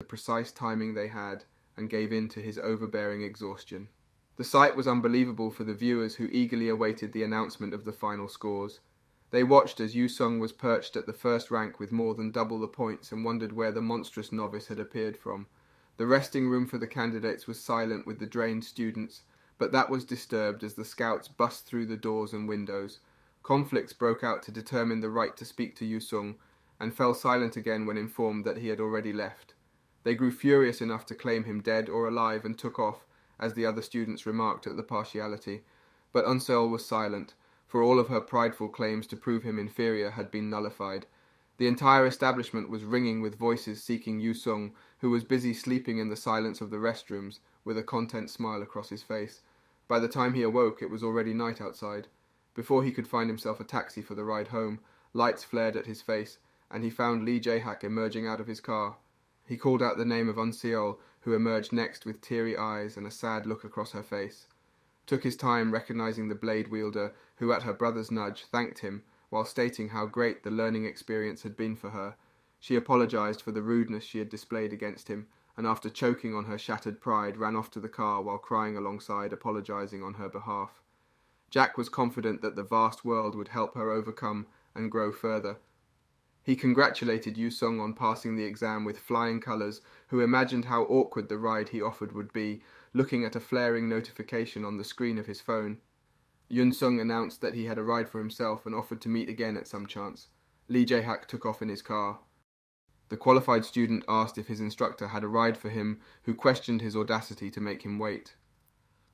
the precise timing they had, and gave in to his overbearing exhaustion. The sight was unbelievable for the viewers who eagerly awaited the announcement of the final scores. They watched as Yusung was perched at the first rank with more than double the points and wondered where the monstrous novice had appeared from. The resting room for the candidates was silent with the drained students, but that was disturbed as the scouts bust through the doors and windows. Conflicts broke out to determine the right to speak to Yusung, and fell silent again when informed that he had already left. They grew furious enough to claim him dead or alive and took off, as the other students remarked at the partiality. But Unsell was silent, for all of her prideful claims to prove him inferior had been nullified. The entire establishment was ringing with voices seeking Yu Sung, who was busy sleeping in the silence of the restrooms with a content smile across his face. By the time he awoke, it was already night outside. Before he could find himself a taxi for the ride home, lights flared at his face, and he found Lee Hak emerging out of his car, he called out the name of Unseol, who emerged next with teary eyes and a sad look across her face. Took his time recognizing the blade wielder, who at her brother's nudge thanked him while stating how great the learning experience had been for her. She apologized for the rudeness she had displayed against him, and after choking on her shattered pride, ran off to the car while crying alongside, apologizing on her behalf. Jack was confident that the vast world would help her overcome and grow further, he congratulated Yusong on passing the exam with flying colours, who imagined how awkward the ride he offered would be, looking at a flaring notification on the screen of his phone. Yun Sung announced that he had a ride for himself and offered to meet again at some chance. Lee Jae Hak took off in his car. The qualified student asked if his instructor had a ride for him, who questioned his audacity to make him wait.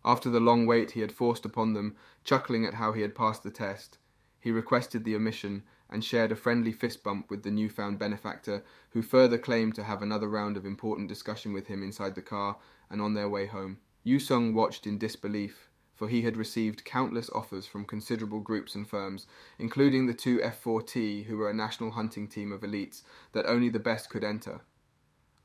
After the long wait he had forced upon them, chuckling at how he had passed the test, he requested the omission and shared a friendly fist bump with the newfound benefactor, who further claimed to have another round of important discussion with him inside the car and on their way home. Yu Sung watched in disbelief, for he had received countless offers from considerable groups and firms, including the two F4T, who were a national hunting team of elites that only the best could enter.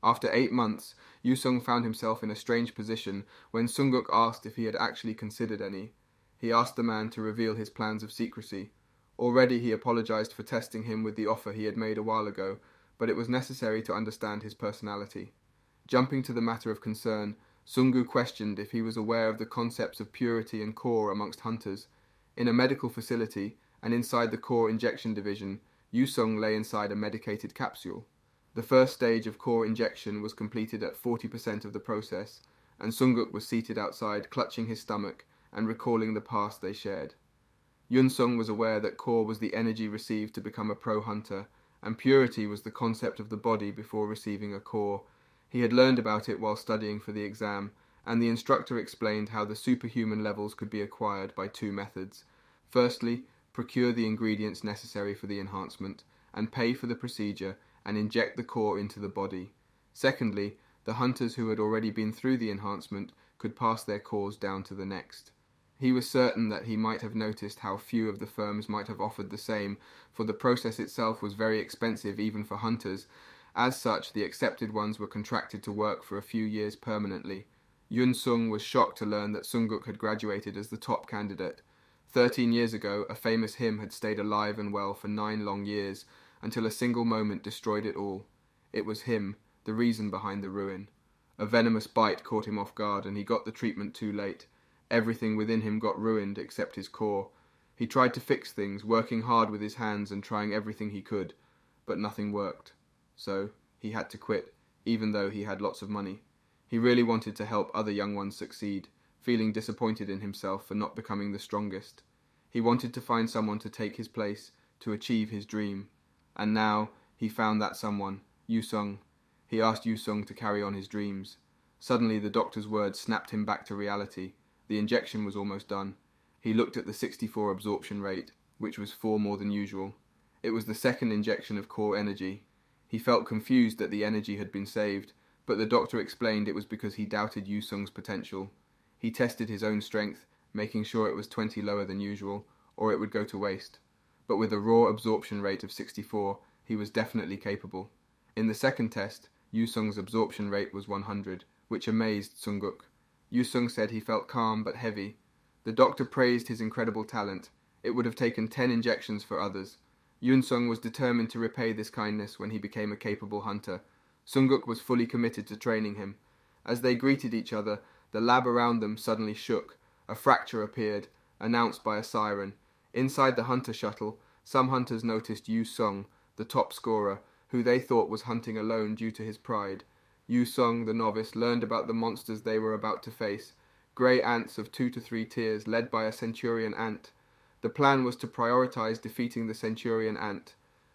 After eight months, Yu Sung found himself in a strange position when Sunguk asked if he had actually considered any. He asked the man to reveal his plans of secrecy, Already he apologised for testing him with the offer he had made a while ago, but it was necessary to understand his personality. Jumping to the matter of concern, Sungu questioned if he was aware of the concepts of purity and core amongst hunters. In a medical facility and inside the core injection division, Yusung lay inside a medicated capsule. The first stage of core injection was completed at 40% of the process, and Sunguk was seated outside clutching his stomach and recalling the past they shared. Yunsung was aware that core was the energy received to become a pro hunter, and purity was the concept of the body before receiving a core. He had learned about it while studying for the exam, and the instructor explained how the superhuman levels could be acquired by two methods. Firstly, procure the ingredients necessary for the enhancement, and pay for the procedure, and inject the core into the body. Secondly, the hunters who had already been through the enhancement could pass their cores down to the next. He was certain that he might have noticed how few of the firms might have offered the same, for the process itself was very expensive even for hunters. As such, the accepted ones were contracted to work for a few years permanently. Yun Sung was shocked to learn that Sunguk had graduated as the top candidate. Thirteen years ago, a famous hymn had stayed alive and well for nine long years, until a single moment destroyed it all. It was him, the reason behind the ruin. A venomous bite caught him off guard, and he got the treatment too late. Everything within him got ruined except his core. He tried to fix things, working hard with his hands and trying everything he could, but nothing worked. So he had to quit, even though he had lots of money. He really wanted to help other young ones succeed, feeling disappointed in himself for not becoming the strongest. He wanted to find someone to take his place, to achieve his dream. And now he found that someone, Yusung. He asked Yusung to carry on his dreams. Suddenly the doctor's words snapped him back to reality. The injection was almost done. He looked at the 64 absorption rate, which was four more than usual. It was the second injection of core energy. He felt confused that the energy had been saved, but the doctor explained it was because he doubted Yusung's potential. He tested his own strength, making sure it was 20 lower than usual, or it would go to waste. But with a raw absorption rate of 64, he was definitely capable. In the second test, Yusung's absorption rate was 100, which amazed Sunguk. Yusung said he felt calm but heavy. The doctor praised his incredible talent. It would have taken ten injections for others. Yunsung was determined to repay this kindness when he became a capable hunter. Sunguk was fully committed to training him. As they greeted each other, the lab around them suddenly shook. A fracture appeared, announced by a siren. Inside the hunter shuttle, some hunters noticed Yu Sung, the top scorer, who they thought was hunting alone due to his pride. Yusung, the novice, learned about the monsters they were about to face grey ants of two to three tiers, led by a centurion ant. The plan was to prioritize defeating the centurion ant.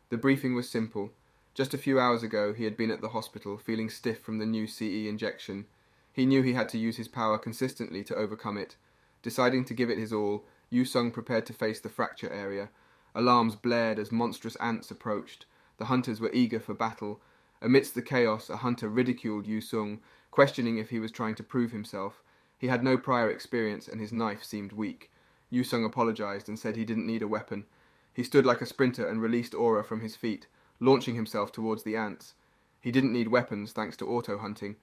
The briefing was simple. Just a few hours ago, he had been at the hospital, feeling stiff from the new CE injection. He knew he had to use his power consistently to overcome it. Deciding to give it his all, Yusung prepared to face the fracture area. Alarms blared as monstrous ants approached. The hunters were eager for battle, Amidst the chaos, a hunter ridiculed Yu Sung, questioning if he was trying to prove himself. He had no prior experience and his knife seemed weak. Yu Sung apologized and said he didn't need a weapon. He stood like a sprinter and released aura from his feet, launching himself towards the ants. He didn't need weapons thanks to auto hunting.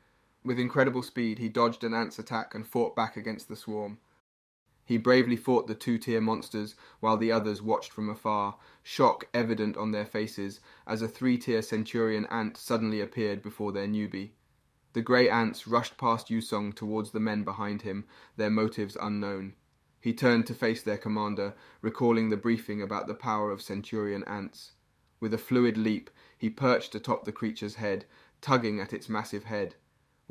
With incredible speed, he dodged an ant's attack and fought back against the swarm. He bravely fought the two tier monsters while the others watched from afar, shock evident on their faces as a three tier Centurion ant suddenly appeared before their newbie. The grey ants rushed past Yusong towards the men behind him, their motives unknown. He turned to face their commander, recalling the briefing about the power of Centurion ants. With a fluid leap, he perched atop the creature's head, tugging at its massive head.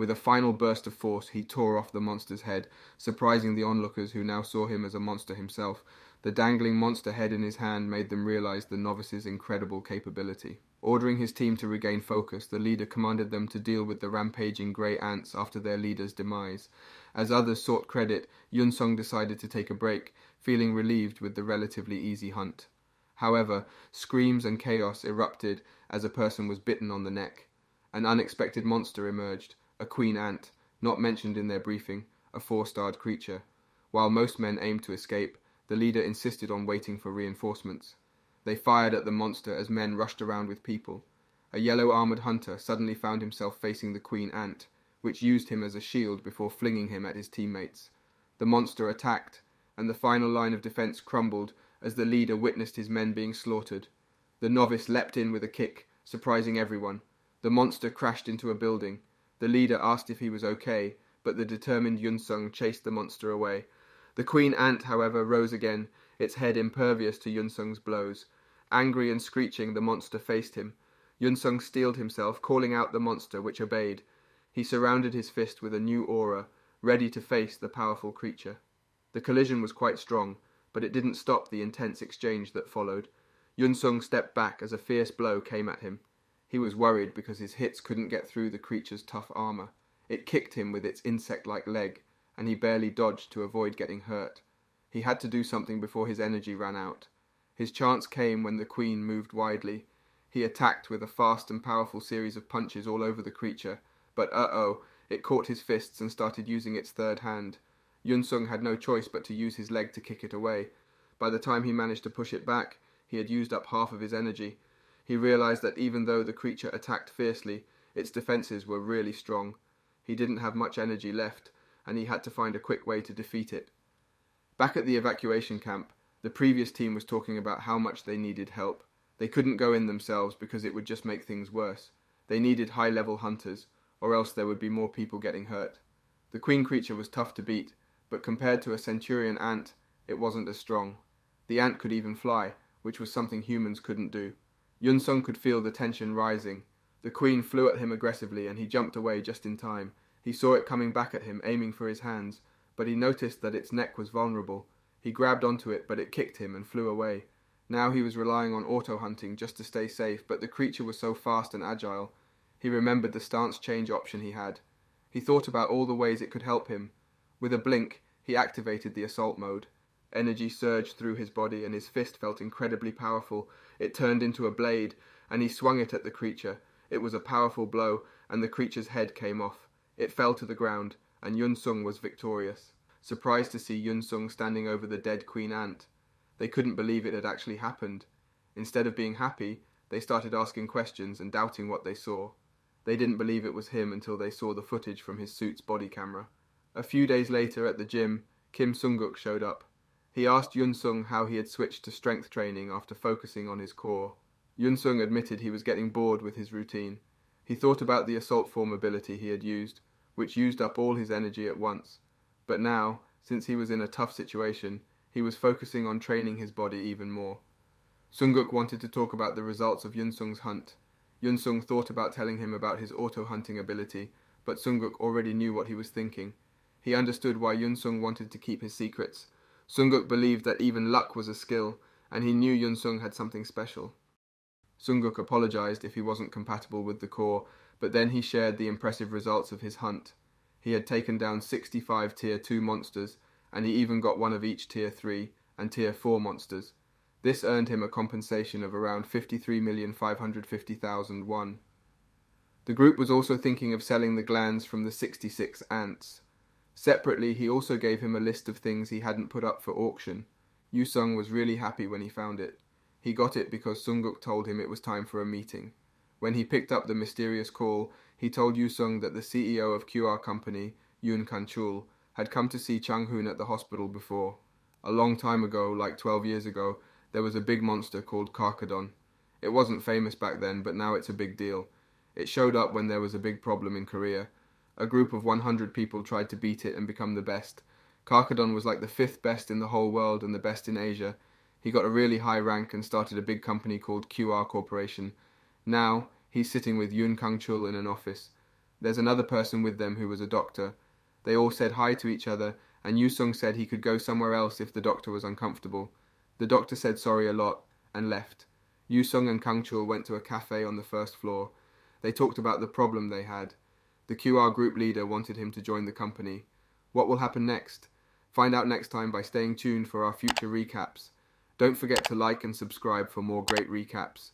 With a final burst of force, he tore off the monster's head, surprising the onlookers who now saw him as a monster himself. The dangling monster head in his hand made them realize the novice's incredible capability. Ordering his team to regain focus, the leader commanded them to deal with the rampaging grey ants after their leader's demise. As others sought credit, Yun Song decided to take a break, feeling relieved with the relatively easy hunt. However, screams and chaos erupted as a person was bitten on the neck. An unexpected monster emerged, a queen ant, not mentioned in their briefing, a four-starred creature. While most men aimed to escape, the leader insisted on waiting for reinforcements. They fired at the monster as men rushed around with people. A yellow-armored hunter suddenly found himself facing the queen ant, which used him as a shield before flinging him at his teammates. The monster attacked, and the final line of defense crumbled as the leader witnessed his men being slaughtered. The novice leapt in with a kick, surprising everyone. The monster crashed into a building, the leader asked if he was okay, but the determined Yunsung chased the monster away. The queen ant, however, rose again, its head impervious to Yunsung's blows. Angry and screeching, the monster faced him. Yunsung steeled himself, calling out the monster, which obeyed. He surrounded his fist with a new aura, ready to face the powerful creature. The collision was quite strong, but it didn't stop the intense exchange that followed. Yunsung stepped back as a fierce blow came at him. He was worried because his hits couldn't get through the creature's tough armor. It kicked him with its insect-like leg, and he barely dodged to avoid getting hurt. He had to do something before his energy ran out. His chance came when the queen moved widely. He attacked with a fast and powerful series of punches all over the creature, but uh-oh, it caught his fists and started using its third hand. Yunsung had no choice but to use his leg to kick it away. By the time he managed to push it back, he had used up half of his energy, he realized that even though the creature attacked fiercely, its defenses were really strong. He didn't have much energy left, and he had to find a quick way to defeat it. Back at the evacuation camp, the previous team was talking about how much they needed help. They couldn't go in themselves because it would just make things worse. They needed high level hunters, or else there would be more people getting hurt. The queen creature was tough to beat, but compared to a centurion ant, it wasn't as strong. The ant could even fly, which was something humans couldn't do. Yun Sung could feel the tension rising. The queen flew at him aggressively, and he jumped away just in time. He saw it coming back at him, aiming for his hands, but he noticed that its neck was vulnerable. He grabbed onto it, but it kicked him and flew away. Now he was relying on auto hunting just to stay safe, but the creature was so fast and agile. He remembered the stance change option he had. He thought about all the ways it could help him. With a blink, he activated the assault mode. Energy surged through his body, and his fist felt incredibly powerful. It turned into a blade, and he swung it at the creature. It was a powerful blow, and the creature's head came off. It fell to the ground, and Yun Sung was victorious, surprised to see Yun Sung standing over the dead Queen Ant. They couldn't believe it had actually happened. Instead of being happy, they started asking questions and doubting what they saw. They didn't believe it was him until they saw the footage from his suit's body camera. A few days later at the gym, Kim Sunguk showed up. He asked Yunsung how he had switched to strength training after focusing on his core. Yunsung admitted he was getting bored with his routine. He thought about the assault form ability he had used, which used up all his energy at once. But now, since he was in a tough situation, he was focusing on training his body even more. Sunguk wanted to talk about the results of Yunsung's hunt. Yunsung thought about telling him about his auto hunting ability, but Sunguk already knew what he was thinking. He understood why Yunsung wanted to keep his secrets Sunguk believed that even luck was a skill, and he knew Yunsung had something special. Sunguk apologized if he wasn't compatible with the Corps, but then he shared the impressive results of his hunt. He had taken down 65 Tier 2 monsters, and he even got one of each Tier 3 and Tier 4 monsters. This earned him a compensation of around 53,550,000 won. The group was also thinking of selling the glands from the 66 ants. Separately, he also gave him a list of things he hadn't put up for auction. Yusung was really happy when he found it. He got it because Sunguk told him it was time for a meeting. When he picked up the mysterious call, he told Yusung that the CEO of QR Company, Yun Kanchul, had come to see Chang-hoon at the hospital before. A long time ago, like 12 years ago, there was a big monster called Karkadon. It wasn't famous back then, but now it's a big deal. It showed up when there was a big problem in Korea, a group of 100 people tried to beat it and become the best. Carcadon was like the fifth best in the whole world and the best in Asia. He got a really high rank and started a big company called QR Corporation. Now, he's sitting with Yun Kang Chul in an office. There's another person with them who was a doctor. They all said hi to each other, and Yusung said he could go somewhere else if the doctor was uncomfortable. The doctor said sorry a lot and left. Yusung and Kang Chul went to a cafe on the first floor. They talked about the problem they had. The QR group leader wanted him to join the company. What will happen next? Find out next time by staying tuned for our future recaps. Don't forget to like and subscribe for more great recaps.